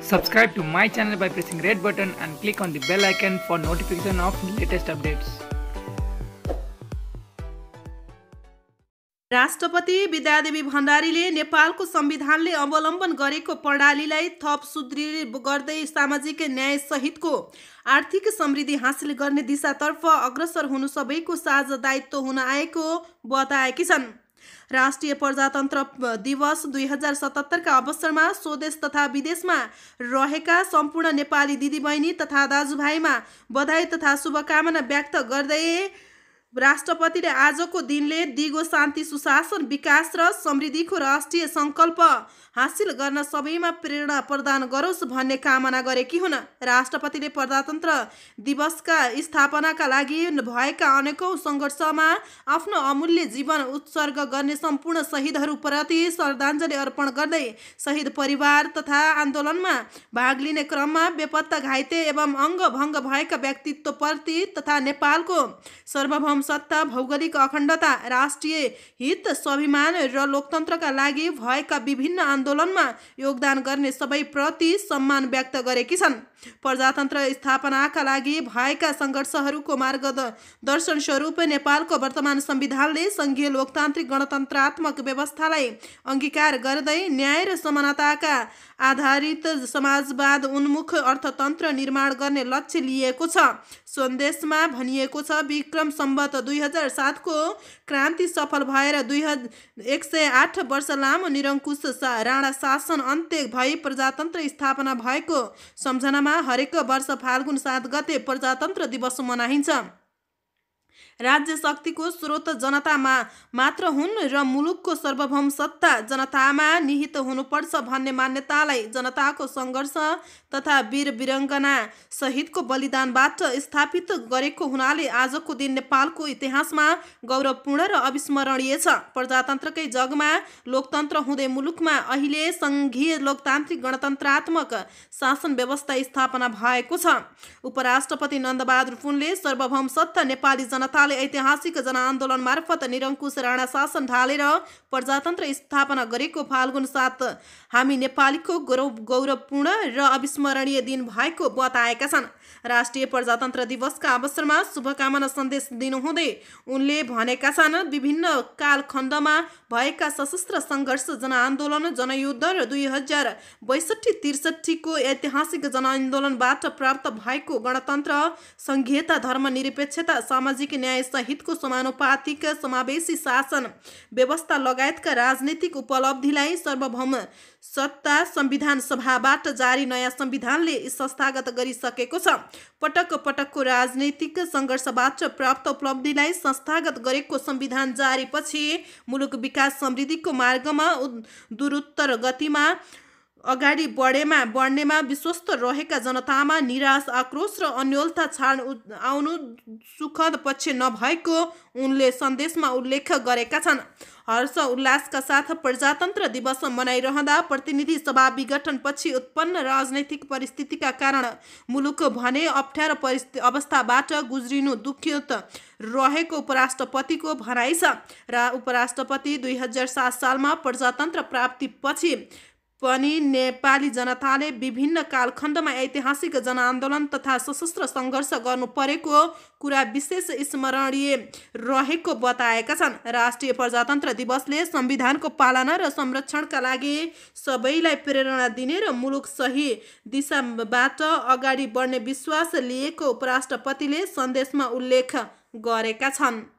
Subscribe to my channel by pressing red button and click on the bell icon for notification of latest updates. राष्ट्रपति विद्यादेवी भण्डारीले नेपालको संविधानले अवलम्बन गरेको प्रणालीलाई थप सुदृढ गर्दै सामाजिक न्याय सहितको आर्थिक समृद्धि हासिल गर्ने दिशातर्फ अग्रसर हुनु सबैको साझा दायित्व हुन आएको बताएकी छन् राष्ट्रिय प्रजातन्त्र दिवस दुई हजार सतहत्तरका अवसरमा स्वदेश तथा विदेशमा रहेका सम्पूर्ण नेपाली दिदीबहिनी तथा दाजुभाइमा बधाई तथा शुभकामना व्यक्त गर्दै राष्ट्रपतिले आजको दिनले दिगो शान्ति सुशासन विकास र समृद्धिको राष्ट्रिय सङ्कल्प हासिल गर्न सबैमा प्रेरणा प्रदान गरोस् भन्ने कामना गरेकी हुन् राष्ट्रपतिले प्रजातन्त्र दिवसका स्थापनाका लागि भएका अनेकौँ सङ्घर्षमा आफ्नो अमूल्य जीवन उत्सर्ग गर्ने सम्पूर्ण शहीदहरूप्रति श्रद्धाञ्जली अर्पण गर्दै शहीद परिवार तथा आन्दोलनमा भाग लिने क्रममा बेपत्ता घाइते एवं अङ्गभङ्ग भएका व्यक्तित्वप्रति तथा नेपालको सर्वभौम सत्ता भौगोलिक अखण्डता राष्ट्रिय हित स्वाभिमान र लोकतन्त्रका लागि भएका विभिन्न आन्दोलनमा योगदान गर्ने सबैप्रति सम्मान व्यक्त गरेकी छन् प्रजातन्त्र स्थापनाका लागि भएका सङ्घर्षहरूको मार्गदर्शन स्वरूप नेपालको वर्तमान संविधानले सङ्घीय लोकतान्त्रिक गणतन्त्रात्मक व्यवस्थालाई अङ्गीकार गर्दै न्याय र समानताका आधारित समाजवाद उन्मुख अर्थतन्त्र निर्माण गर्ने लक्ष्य लिएको छ सन्देशमा भनिएको छ विक्रम सम्बत त दुई हजार सातको क्रान्ति सफल भएर दुई एक सय आठ वर्ष लामो निरङ्कुश सा राणा शासन अन्त्य भई प्रजातन्त्र स्थापना भएको सम्झनामा हरेक वर्ष फाल्गुन सात गते प्रजातन्त्र दिवस मनाइन्छ राज्य शक्तिको स्रोत जनतामा मात्र हुन् र मुलुकको सर्वभौम सत्ता जनतामा निहित हुनुपर्छ भन्ने मान्यतालाई जनताको सङ्घर्ष तथा वीर विरङ्गना सहितको बलिदानबाट स्थापित गरेको हुनाले आजको दिन नेपालको इतिहासमा गौरवपूर्ण र अविस्मरणीय छ प्रजातन्त्रकै जगमा लोकतन्त्र हुँदै मुलुकमा अहिले सङ्घीय लोकतान्त्रिक गणतन्त्रात्मक शासन व्यवस्था स्थापना भएको छ उपराष्ट्रपति नन्दबहादुर पुनले सर्वभौम सत्ता नेपाली जन जनताले ऐतिहासिक जनआन्दोलन मार्फत निरङ्कुश राणा शासन ढालेर प्रजातन्त्र स्थापना गरेको फाल्गुन सात हामी नेपालीको गौरव गौरवपूर्ण र अविस्मरणीय दिन भएको बताएका छन् राष्ट्रिय प्रजातन्त्र दिवसका अवसरमा शुभकामना सन्देश दिनुहुँदै उनले भनेका छन् विभिन्न कालखण्डमा भएका सशस्त्र सङ्घर्ष जनआन्दोलन जनयुद्ध र दुई हजार बैसठी त्रिसठीको ऐतिहासिक जनआन्दोलनबाट प्राप्त भएको गणतन्त्र सङ्घीयता धर्मनिरपेक्षता सामाजिक सामाजिक न्याय सहितको समानुपातिक समावेशी शासन व्यवस्था लगायतका राजनीतिक उपलब्धिलाई सर्वभौम सत्ता संविधान सभाबाट जारी नयाँ संविधानले संस्थागत गरिसकेको छ पटक पटकको राजनीतिक सङ्घर्षबाट प्राप्त उपलब्धिलाई संस्थागत गरेको संविधान जारी पछि मुलुक विकास समृद्धिको मार्गमा दुरुत्तर गतिमा अगाडि बढेमा बढ्नेमा विश्वस्त रहेका जनतामा निराश आक्रोश र अन्यलता छाड आउनु सुखद पक्ष नभएको उनले सन्देशमा उल्लेख गरेका छन् हर्ष उल्लासका साथ प्रजातन्त्र दिवस मनाइरहँदा प्रतिनिधि सभा विघटनपछि उत्पन्न राजनैतिक परिस्थितिका कारण मुलुक भने अप्ठ्यारो परिस्थिति अवस्थाबाट गुज्रिनु दुखित रहेको उपराष्ट्रपतिको भनाइ छ र उपराष्ट्रपति दुई हजार सात सालमा प्रजातन्त्र प्राप्तिपछि पनि नेपाली जनताले विभिन्न कालखण्डमा ऐतिहासिक जनआन्दोलन तथा सशस्त्र सङ्घर्ष गर्नु परेको कुरा विशेष स्मरणीय रहेको बताएका छन् राष्ट्रिय प्रजातन्त्र दिवसले संविधानको पालना र संरक्षणका लागि सबैलाई प्रेरणा दिने र मुलुक सही दिशाबाट अगाडि बढ्ने विश्वास लिएको उपराष्ट्रपतिले सन्देशमा उल्लेख गरेका छन्